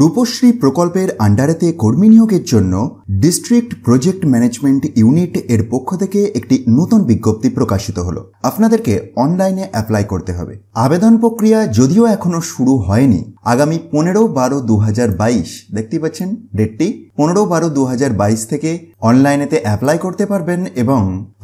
রূপশ্রী প্রকল্পের আন্ডারেতে কর্মী নিয়োগের জন্য ডিস্ট্রিক্ট প্রজেক্ট ম্যানেজমেন্ট ইউনিট এর পক্ষ থেকে একটি নতুন বিজ্ঞপ্তি প্রকাশিত হল আপনাদেরকে অনলাইনে অ্যাপ্লাই করতে হবে আবেদন প্রক্রিয়া যদিও এখনো শুরু হয়নি আগামী পনেরো বারো দু বাইশ দেখতে পাচ্ছেন ডেটটি পনেরো বারো দু বাইশ থেকে অনলাইনেতে অ্যাপ্লাই করতে পারবেন এবং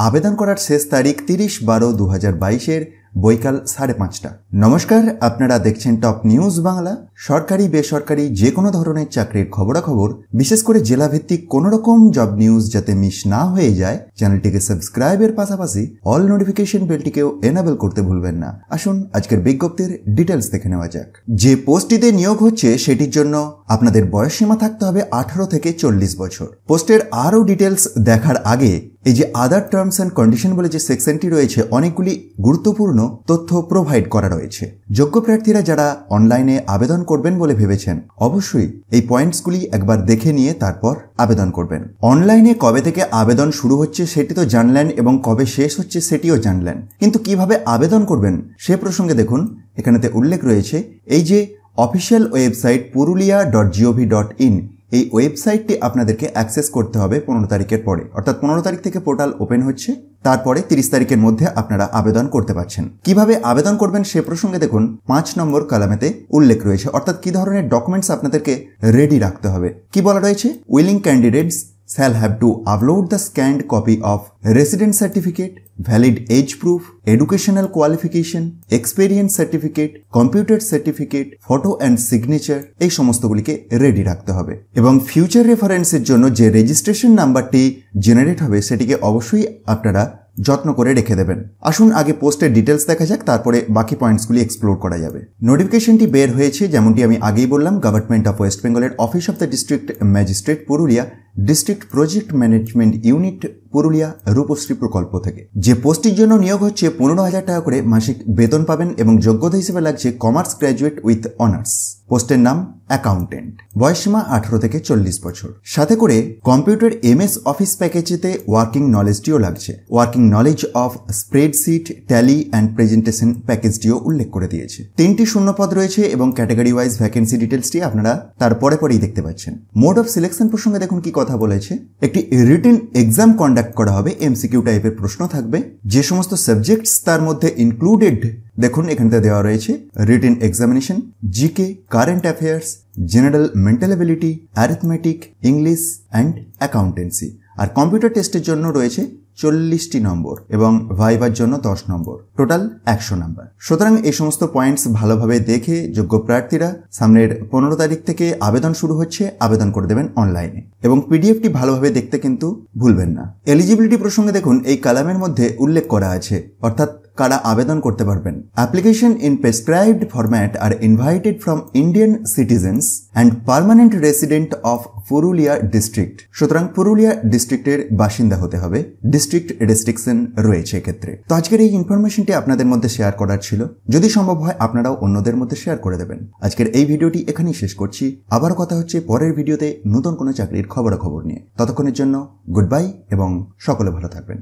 আবেদন করার শেষ তারিখ তিরিশ বারো দু বাইশের বৈকাল সাড়ে পাঁচটা নমস্কার আপনারা দেখছেন টপ নিউজ বাংলা সরকারি বেসরকারি যে কোনো ধরনের চাকরির খবরাখবর বিশেষ করে জেলাভিত্তিক কোনো রকম জব নিউজ যাতে মিস না হয়ে যায় চ্যানেলটিকে সাবস্ক্রাইবের পাশাপাশি অল নোটিফিকেশন বেলটিকেও এনাবেল করতে ভুলবেন না আসুন আজকের বিজ্ঞপ্তির ডিটেলস দেখে নেওয়া যাক যে পোস্টটিতে নিয়োগ হচ্ছে সেটির জন্য আপনাদের বয়সসীমা থাকতে হবে আঠারো থেকে চল্লিশ বছর পোস্টের আরও ডিটেলস দেখার আগে এই যে আদার টার্মস অ্যান্ড কন্ডিশন বলে যে সেকশনটি রয়েছে অনেকগুলি গুরুত্বপূর্ণ তথ্য প্রোভাইড করা রয়েছে যোগ্য প্রার্থীরা যারা অনলাইনে আবেদন করবেন বলে ভেবেছেন অবশ্যই এই পয়েন্টসগুলি একবার দেখে নিয়ে তারপর আবেদন করবেন অনলাইনে কবে থেকে আবেদন শুরু হচ্ছে সেটি তো জানলেন এবং কবে শেষ হচ্ছে সেটিও জানলেন কিন্তু কিভাবে আবেদন করবেন সে প্রসঙ্গে দেখুন এখানেতে উল্লেখ রয়েছে এই যে official website Purulia dot gov dot in এই ওয়েবসাইটটি আপনাদেরকে অ্যাক্সেস করতে হবে পনেরো তারিখের পরে অর্থাৎ পনেরো তারিখ থেকে পোর্টাল ওপেন হচ্ছে তারপরে তিরিশ তারিখের মধ্যে আপনারা আবেদন করতে পারছেন কিভাবে আবেদন করবেন সে প্রসঙ্গে দেখুন পাঁচ নম্বর কালামেতে উল্লেখ রয়েছে অর্থাৎ কি ধরনের ডকুমেন্টস আপনাদেরকে রেডি রাখতে হবে কি বলা রয়েছে willing candidates shall have to upload the scanned copy of resident certificate, valid age proof, educational qualification, experience certificate, computer certificate, photo and signature এই সমস্তগুলিকে রেডি রাখতে হবে এবং ফিউচার রেফারেন্সের জন্য যে রেজিস্ট্রেশন নাম্বারটি জেনারেট হবে সেটিকে অবশ্যই আপনারা যত্ন করে রেখে দেবেন আসুন আগে পোস্টের ডিটেলস দেখা যাক তারপরে বাকি পয়েন্টসগুলি এক্সপ্লোর করা যাবে নোটিফিকেশনটি বের হয়েছে যেমনটি আমি আগেই বললাম গভর্নমেন্ট অফ ওয়েস্ট বেঙ্গলের office of the district magistrate Purulia District Project Management Unit Purulia Rupashree প্রকল্প থেকে যে পোস্টের জন্য নিয়োগ হচ্ছে পনেরো হাজার টাকা করে মাসিক বেতন পাবেন এবং যোগ্যতা হিসেবে লাগছে কমার্স গ্র্যাজুয়েট উইথ অনার্স পোস্টের নাম অ্যাকাউন্টেন্ট বয়সীমা আঠারো থেকে চল্লিশ বছর সাথে করে কম্পিউটার এম এস অফিস প্যাকেজেতে ওয়ার্কিং নলেজটিও লাগছে working knowledge of spreadsheet Tally and presentation প্যাকেজটিও উল্লেখ করে দিয়েছে তিনটি শূন্যপদ রয়েছে এবং ক্যাটাগরি ওয়াইজ ভ্যাকেন্সি ডিটেলসটি আপনারা তার পরে পরেই দেখতে পাচ্ছেন মোড অফ সিলেকশন প্রসঙ্গে দেখুন কি কথা বলেছে একটি রিটেন এক্সাম কন্ডাক্ট কন্ডাক্ট করা হবে এমসিকিউ টাইপের প্রশ্ন থাকবে যে সমস্ত সাবজেক্টস তার মধ্যে ইনক্লুডেড দেখুন এখানে দেওয়া রয়েছে written examination GK current affairs general mental ability arithmetic English and accountancy আর কম্পিউটার টেস্টের জন্য রয়েছে চল্লিশটি নম্বর এবং ভাইভার জন্য দশ নম্বর টোটাল একশো নাম্বার সুতরাং এই সমস্ত পয়েন্টস ভালোভাবে দেখে যোগ্য প্রার্থীরা সামনের পনেরো তারিখ থেকে আবেদন শুরু হচ্ছে আবেদন করে দেবেন অনলাইনে এবং পিডিএফটি ভালোভাবে দেখতে কিন্তু ভুলবেন না এলিজিবিলিটি প্রসঙ্গে দেখুন এই কালামের মধ্যে উল্লেখ করা আছে অর্থাৎ কারা আবেদন করতে পারবেন application in prescribed format are invited from Indian citizens and permanent resident of Purulia district সুতরাং পুরুলিয়া ডিস্ট্রিক্টের বাসিন্দা হতে হবে ডিস্ট্রিক্ট রেস্ট্রিকশন রয়েছে এক্ষেত্রে তো আজকের এই ইনফরমেশনটি আপনাদের মধ্যে শেয়ার করার ছিল যদি সম্ভব হয় আপনারাও অন্যদের মধ্যে শেয়ার করে দেবেন আজকের এই ভিডিওটি এখানেই শেষ করছি আবার কথা হচ্ছে পরের ভিডিওতে নতুন কোনো চাকরির খবরাখবর নিয়ে ততক্ষণের জন্য গুড বাই এবং সকলে ভালো থাকবেন